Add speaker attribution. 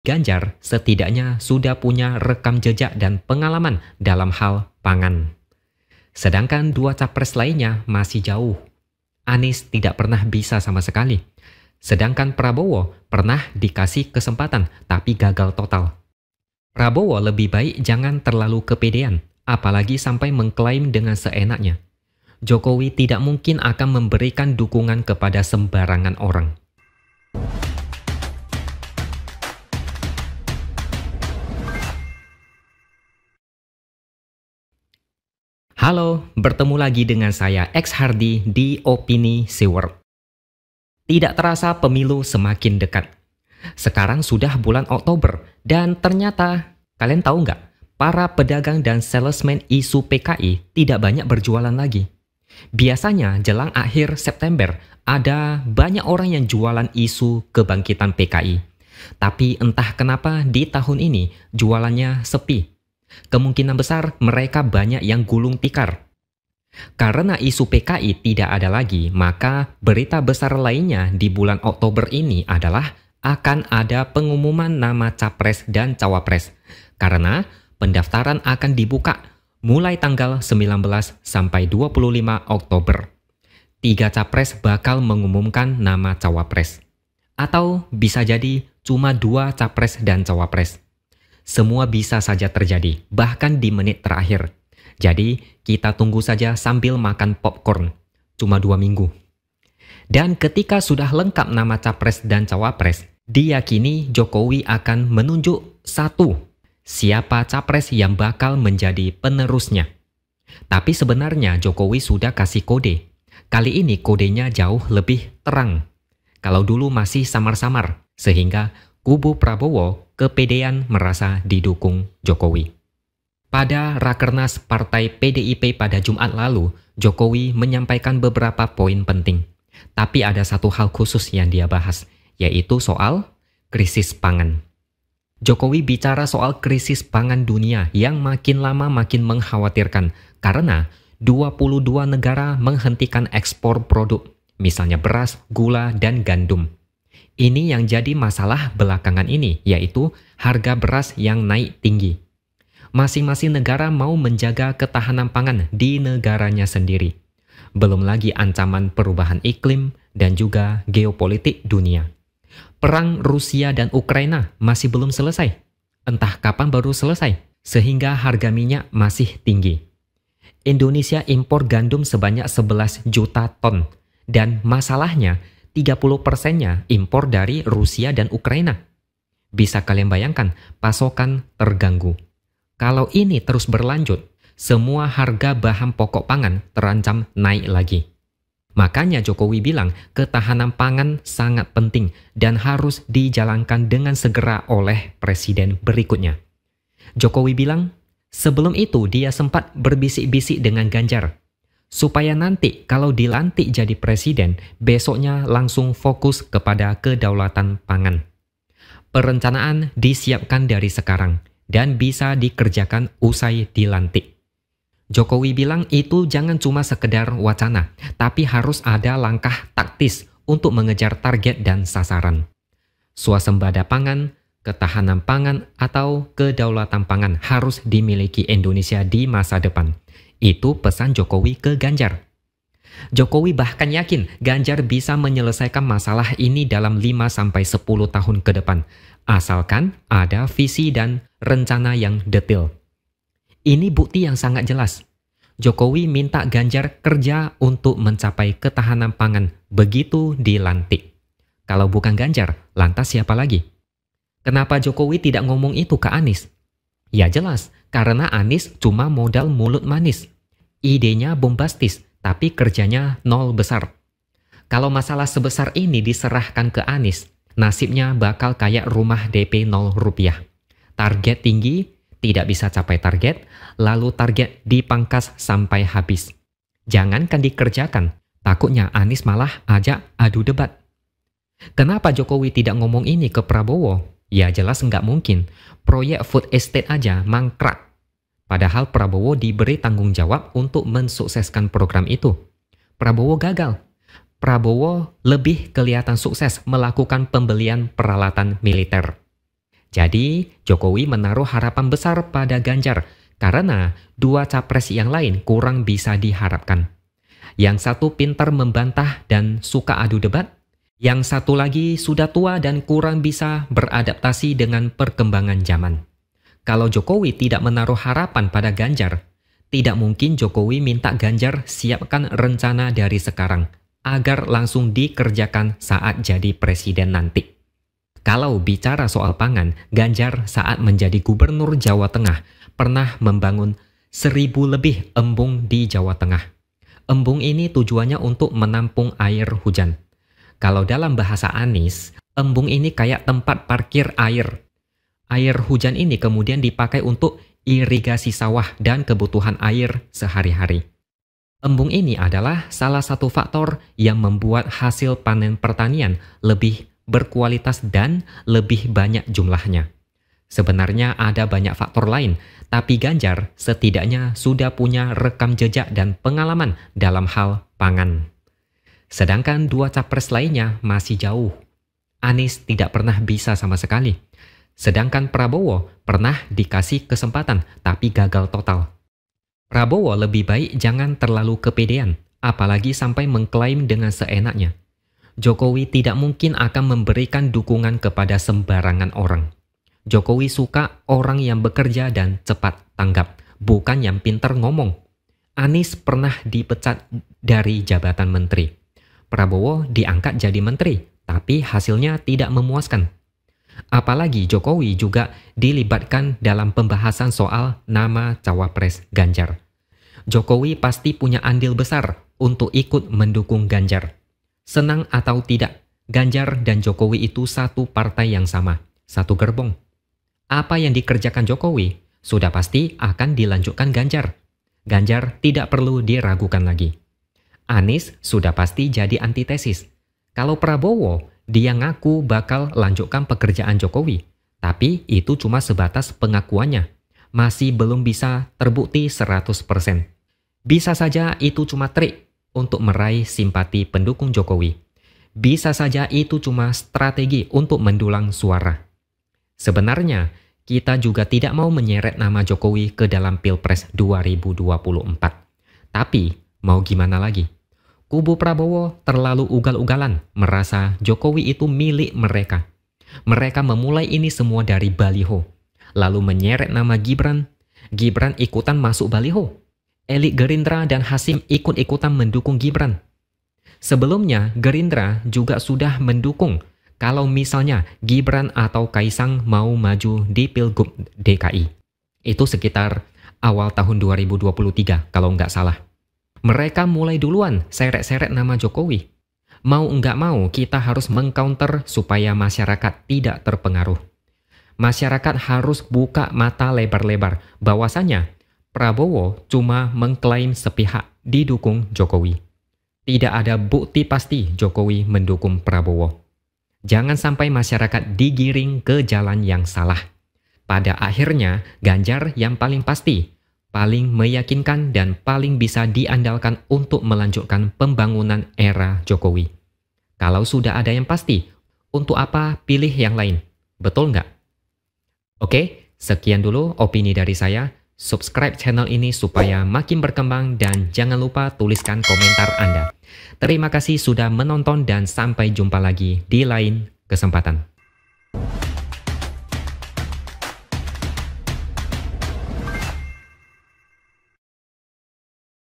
Speaker 1: Ganjar setidaknya sudah punya rekam jejak dan pengalaman dalam hal pangan. Sedangkan dua capres lainnya masih jauh. Anies tidak pernah bisa sama sekali. Sedangkan Prabowo pernah dikasih kesempatan tapi gagal total. Prabowo lebih baik jangan terlalu kepedean, apalagi sampai mengklaim dengan seenaknya. Jokowi tidak mungkin akan memberikan dukungan kepada sembarangan orang. Halo, bertemu lagi dengan saya X Hardi di Opini SeaWorld. Tidak terasa pemilu semakin dekat. Sekarang sudah bulan Oktober dan ternyata kalian tahu nggak? Para pedagang dan salesman isu PKI tidak banyak berjualan lagi. Biasanya jelang akhir September ada banyak orang yang jualan isu kebangkitan PKI. Tapi entah kenapa di tahun ini jualannya sepi Kemungkinan besar mereka banyak yang gulung tikar. Karena isu PKI tidak ada lagi, maka berita besar lainnya di bulan Oktober ini adalah akan ada pengumuman nama capres dan cawapres. Karena pendaftaran akan dibuka mulai tanggal 19 sampai 25 Oktober. Tiga capres bakal mengumumkan nama cawapres. Atau bisa jadi cuma dua capres dan cawapres. Semua bisa saja terjadi, bahkan di menit terakhir. Jadi, kita tunggu saja sambil makan popcorn. Cuma dua minggu. Dan ketika sudah lengkap nama capres dan cawapres, diyakini Jokowi akan menunjuk satu siapa capres yang bakal menjadi penerusnya. Tapi sebenarnya Jokowi sudah kasih kode. Kali ini kodenya jauh lebih terang. Kalau dulu masih samar-samar, sehingga kubu Prabowo kepedean merasa didukung Jokowi. Pada rakernas Partai PDIP pada Jumat lalu, Jokowi menyampaikan beberapa poin penting. Tapi ada satu hal khusus yang dia bahas, yaitu soal krisis pangan. Jokowi bicara soal krisis pangan dunia yang makin lama makin mengkhawatirkan karena 22 negara menghentikan ekspor produk, misalnya beras, gula, dan gandum. Ini yang jadi masalah belakangan ini, yaitu harga beras yang naik tinggi. Masing-masing negara mau menjaga ketahanan pangan di negaranya sendiri. Belum lagi ancaman perubahan iklim dan juga geopolitik dunia. Perang Rusia dan Ukraina masih belum selesai. Entah kapan baru selesai, sehingga harga minyak masih tinggi. Indonesia impor gandum sebanyak 11 juta ton dan masalahnya 30 persennya impor dari Rusia dan Ukraina. Bisa kalian bayangkan, pasokan terganggu. Kalau ini terus berlanjut, semua harga bahan pokok pangan terancam naik lagi. Makanya Jokowi bilang ketahanan pangan sangat penting dan harus dijalankan dengan segera oleh presiden berikutnya. Jokowi bilang, sebelum itu dia sempat berbisik-bisik dengan Ganjar supaya nanti kalau dilantik jadi presiden, besoknya langsung fokus kepada kedaulatan pangan. Perencanaan disiapkan dari sekarang dan bisa dikerjakan usai dilantik. Jokowi bilang itu jangan cuma sekedar wacana, tapi harus ada langkah taktis untuk mengejar target dan sasaran. Suasembada pangan, ketahanan pangan, atau kedaulatan pangan harus dimiliki Indonesia di masa depan. Itu pesan Jokowi ke Ganjar. Jokowi bahkan yakin Ganjar bisa menyelesaikan masalah ini dalam 5-10 tahun ke depan, asalkan ada visi dan rencana yang detail. Ini bukti yang sangat jelas. Jokowi minta Ganjar kerja untuk mencapai ketahanan pangan begitu dilantik. Kalau bukan Ganjar, lantas siapa lagi? Kenapa Jokowi tidak ngomong itu ke Anies? Ya jelas, karena Anies cuma modal mulut manis. Idenya bombastis, tapi kerjanya nol besar. Kalau masalah sebesar ini diserahkan ke Anies, nasibnya bakal kayak rumah DP nol rupiah. Target tinggi, tidak bisa capai target, lalu target dipangkas sampai habis. Jangankan dikerjakan, takutnya Anies malah ajak adu debat. Kenapa Jokowi tidak ngomong ini ke Prabowo? Ya jelas nggak mungkin. Proyek food estate aja mangkrak Padahal Prabowo diberi tanggung jawab untuk mensukseskan program itu. Prabowo gagal. Prabowo lebih kelihatan sukses melakukan pembelian peralatan militer. Jadi, Jokowi menaruh harapan besar pada Ganjar karena dua capres yang lain kurang bisa diharapkan. Yang satu pintar membantah dan suka adu debat, yang satu lagi sudah tua dan kurang bisa beradaptasi dengan perkembangan zaman. Kalau Jokowi tidak menaruh harapan pada Ganjar, tidak mungkin Jokowi minta Ganjar siapkan rencana dari sekarang agar langsung dikerjakan saat jadi presiden nanti. Kalau bicara soal pangan, Ganjar saat menjadi gubernur Jawa Tengah pernah membangun seribu lebih embung di Jawa Tengah. Embung ini tujuannya untuk menampung air hujan. Kalau dalam bahasa Anis, embung ini kayak tempat parkir air air hujan ini kemudian dipakai untuk irigasi sawah dan kebutuhan air sehari-hari. Embung ini adalah salah satu faktor yang membuat hasil panen pertanian lebih berkualitas dan lebih banyak jumlahnya. Sebenarnya ada banyak faktor lain, tapi Ganjar setidaknya sudah punya rekam jejak dan pengalaman dalam hal pangan. Sedangkan dua capres lainnya masih jauh. Anies tidak pernah bisa sama sekali. Sedangkan Prabowo pernah dikasih kesempatan tapi gagal total. Prabowo lebih baik jangan terlalu kepedean, apalagi sampai mengklaim dengan seenaknya. Jokowi tidak mungkin akan memberikan dukungan kepada sembarangan orang. Jokowi suka orang yang bekerja dan cepat tanggap, bukan yang pintar ngomong. Anies pernah dipecat dari jabatan menteri. Prabowo diangkat jadi menteri, tapi hasilnya tidak memuaskan. Apalagi Jokowi juga dilibatkan dalam pembahasan soal nama cawapres Ganjar. Jokowi pasti punya andil besar untuk ikut mendukung Ganjar. Senang atau tidak, Ganjar dan Jokowi itu satu partai yang sama, satu gerbong. Apa yang dikerjakan Jokowi sudah pasti akan dilanjutkan Ganjar. Ganjar tidak perlu diragukan lagi. Anies sudah pasti jadi antitesis. Kalau Prabowo dia ngaku bakal lanjutkan pekerjaan Jokowi, tapi itu cuma sebatas pengakuannya. Masih belum bisa terbukti 100%. Bisa saja itu cuma trik untuk meraih simpati pendukung Jokowi. Bisa saja itu cuma strategi untuk mendulang suara. Sebenarnya, kita juga tidak mau menyeret nama Jokowi ke dalam Pilpres 2024. Tapi, mau gimana lagi? Kubu Prabowo terlalu ugal-ugalan merasa Jokowi itu milik mereka. Mereka memulai ini semua dari baliho, lalu menyeret nama Gibran. Gibran ikutan masuk baliho. Elit Gerindra dan Hasim ikut-ikutan mendukung Gibran. Sebelumnya, Gerindra juga sudah mendukung kalau misalnya Gibran atau Kaisang mau maju di Pilgub DKI. Itu sekitar awal tahun 2023 kalau nggak salah. Mereka mulai duluan seret-seret nama Jokowi. Mau enggak mau kita harus mengcounter supaya masyarakat tidak terpengaruh. Masyarakat harus buka mata lebar-lebar bahwasanya Prabowo cuma mengklaim sepihak didukung Jokowi. Tidak ada bukti pasti Jokowi mendukung Prabowo. Jangan sampai masyarakat digiring ke jalan yang salah. Pada akhirnya, Ganjar yang paling pasti paling meyakinkan dan paling bisa diandalkan untuk melanjutkan pembangunan era Jokowi. Kalau sudah ada yang pasti, untuk apa pilih yang lain? Betul nggak? Oke, sekian dulu opini dari saya. Subscribe channel ini supaya makin berkembang dan jangan lupa tuliskan komentar Anda. Terima kasih sudah menonton dan sampai jumpa lagi di lain kesempatan.